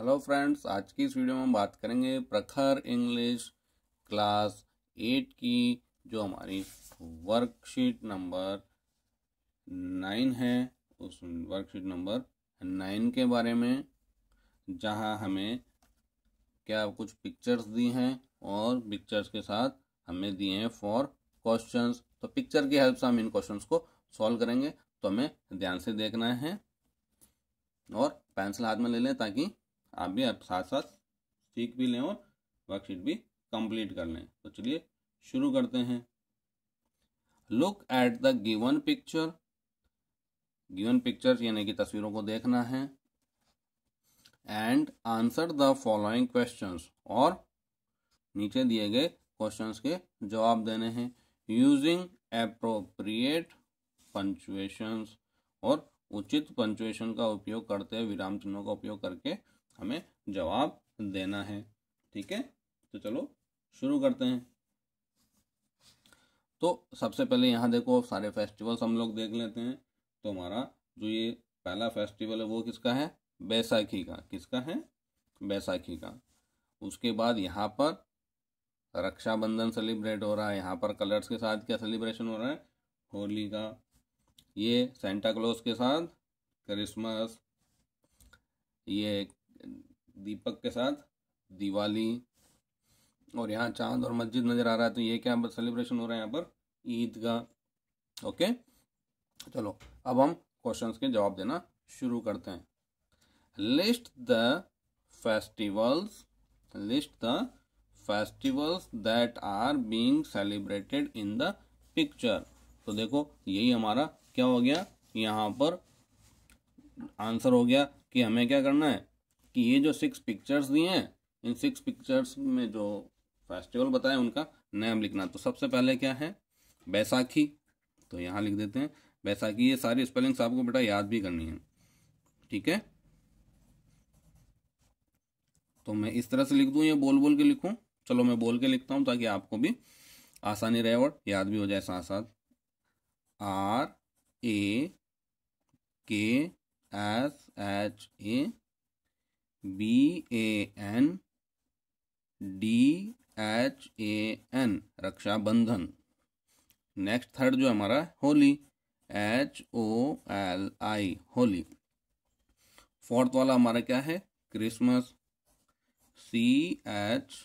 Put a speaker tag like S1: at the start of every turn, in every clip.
S1: hello friends आज की इस वीडियो में हम बात करेंगे प्रखर इंग्लिश क्लास एट की जो हमारी वर्कशीट नंबर नाइन है उस वर्कशीट नंबर नाइन के बारे में जहां हमें क्या कुछ पिक्चर्स दी हैं और पिक्चर्स के साथ हमें दिए हैं फॉर क्वेश्चंस तो पिक्चर की हेल्प से हम इन क्वेश्चंस को सॉल्व करेंगे तो हमें ध्यान से देखना है और पेंसिल हाथ में ले लें ताकि आप भी आप साथ साथ सीख भी लें और वर्कशीट भी कंप्लीट कर लें तो चलिए शुरू करते हैं look at the given picture given picture यानी कि तस्वीरों को देखना है and answer the following questions और नीचे दिए गए क्वेश्चंस के जवाब देने हैं यूजिंग अप्रोप्रिएट पंचुएशंस और उचित पंचुएशन का उपयोग करते हुए विराम चिन्हों का उपयोग करके जवाब देना है ठीक है तो चलो शुरू करते हैं तो सबसे पहले यहाँ देखो सारे फेस्टिवल्स हम लोग देख लेते हैं तो हमारा जो ये पहला फेस्टिवल है वो किसका है बैसाखी का किसका है बैसाखी का उसके बाद यहाँ पर रक्षाबंधन सेलिब्रेट हो रहा है यहाँ पर कलर्स के साथ क्या सेलिब्रेशन हो रहा है होली का ये सेंटा क्लोज के साथ क्रिसमस ये दीपक के साथ दिवाली और यहाँ चांद और मस्जिद नज़र आ रहा है तो ये क्या सेलिब्रेशन हो रहा है यहाँ पर ईद का ओके चलो अब हम क्वेश्चंस के जवाब देना शुरू करते हैं list the festivals list the festivals that are being celebrated in the picture तो देखो यही हमारा क्या हो गया यहाँ पर आंसर हो गया कि हमें क्या करना है कि ये जो सिक्स पिक्चर्स दिए हैं इन सिक्स पिक्चर्स में जो फेस्टिवल बताए उनका नाम लिखना तो सबसे पहले क्या है बैसाखी तो यहाँ लिख देते हैं बैसाखी ये सारी स्पेलिंग्स आपको बेटा याद भी करनी है ठीक है तो मैं इस तरह से लिख दूँ ये बोल बोल के लिखूँ चलो मैं बोल के लिखता हूँ ताकि आपको भी आसानी रहे और याद भी हो जाए साथ साथ R A K S H A B A N D H A N Rakshabandhan next third जो हमारा Holi H O L I Holi fourth वाला हमारा क्या है Christmas C H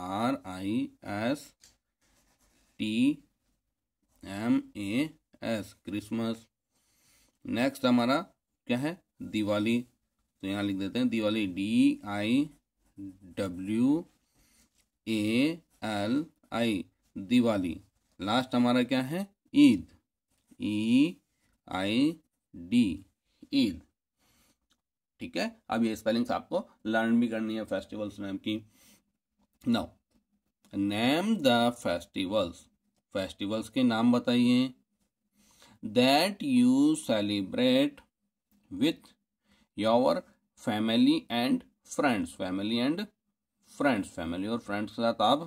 S1: R I S T M A S Christmas next हमारा क्या है दिवाली तो यहाँ लिख देते हैं Diwali D I W A L I Diwali last हमारा क्या है Eid E I D Eid ठीक है अब ये स्पेलिंग्स आपको लर्न भी करनी है फेस्टिवल्स नेम की now name the festivals festivals के नाम बताइए that you celebrate with your family and friends family and friends family और फ्रेंड्स के साथ आप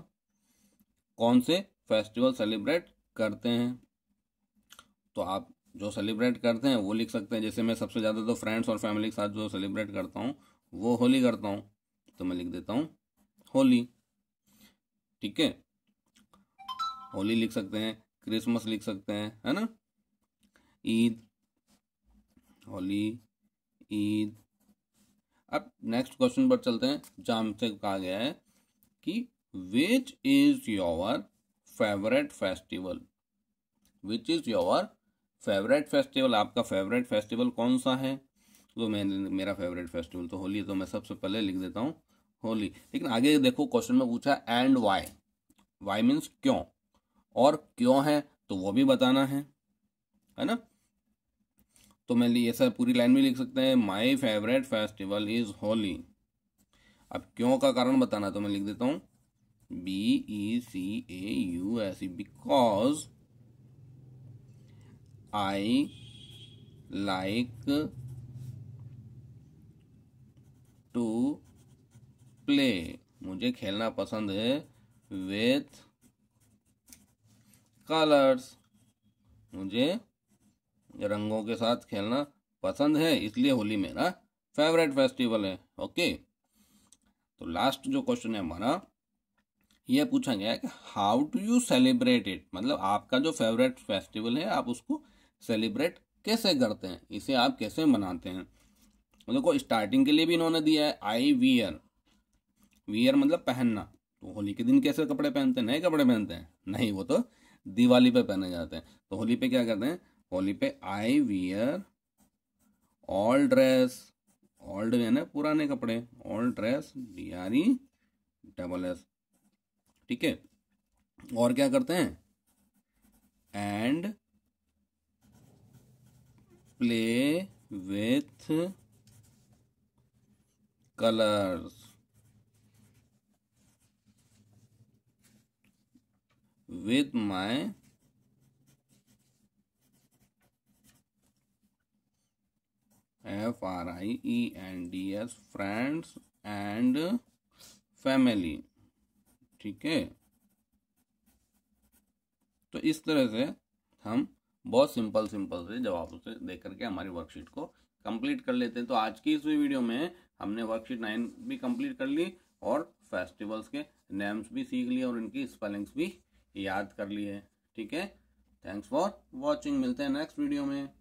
S1: कौन से फेस्टिवल सेलिब्रेट करते हैं तो आप जो सेलिब्रेट करते हैं वो लिख सकते हैं जैसे मैं सबसे ज़्यादा तो फ्रेंड्स और फैमिली के साथ जो सेलिब्रेट करता हूँ वो होली करता हूँ तो मैं लिख देता हूँ होली ठीक है होली लिख सकते हैं क्रिसमस लिख सकते हैं है ना ईद होली ईद अब नेक्स्ट क्वेश्चन पर चलते हैं जहाँ से कहा गया है कि which is your favourite festival which is your favourite festival आपका फेवरेट फेस्टिवल कौन सा है तो मैं मेरा फेवरेट फेस्टिवल तो होली है तो मैं सबसे पहले लिख देता हूँ होली लेकिन आगे देखो क्वेश्चन में पूछा एंड वाई वाई मीन्स क्यों और क्यों है तो वो भी बताना है है ना तो मैं ये सर पूरी लाइन में लिख सकते हैं my favourite festival is Holi अब क्यों का कारण बताना तो मैं लिख देता हूँ B E C A U S E because I like to play मुझे खेलना पसंद है विथ कलर्स मुझे रंगों के साथ खेलना पसंद है इसलिए होली मेरा फेवरेट फेस्टिवल है ओके तो लास्ट जो क्वेश्चन है हमारा ये पूछा गया है कि how do you celebrate it मतलब आपका जो फेवरेट फेस्टिवल है आप उसको सेलिब्रेट कैसे करते हैं इसे आप कैसे मनाते हैं तो देखो तो स्टार्टिंग के लिए भी इन्होंने दिया है आई वियर वियर मतलब पहनना तो होली के दिन कैसे कपड़े पहनते हैं नए कपड़े पहनते हैं नहीं वो तो दिवाली पे पहने जाते हैं तो होली पे क्या करते हैं होली पे I wear all dress old ना पुराने कपड़े all dress D R E double S ठीक है और क्या करते हैं and play with colours with my F R I E N D S friends and family ठीक है तो इस तरह से हम बहुत सिंपल सिंपल से जवाब से देख करके हमारी वर्कशीट को कंप्लीट कर लेते हैं तो आज की इस वीडियो में हमने वर्कशीट नाइन भी कंप्लीट कर ली और फेस्टिवल्स के नेम्स भी सीख लिए और इनकी स्पेलिंग्स भी याद कर लिए ठीक है थैंक्स फॉर वॉचिंग मिलते हैं नेक्स्ट वीडियो में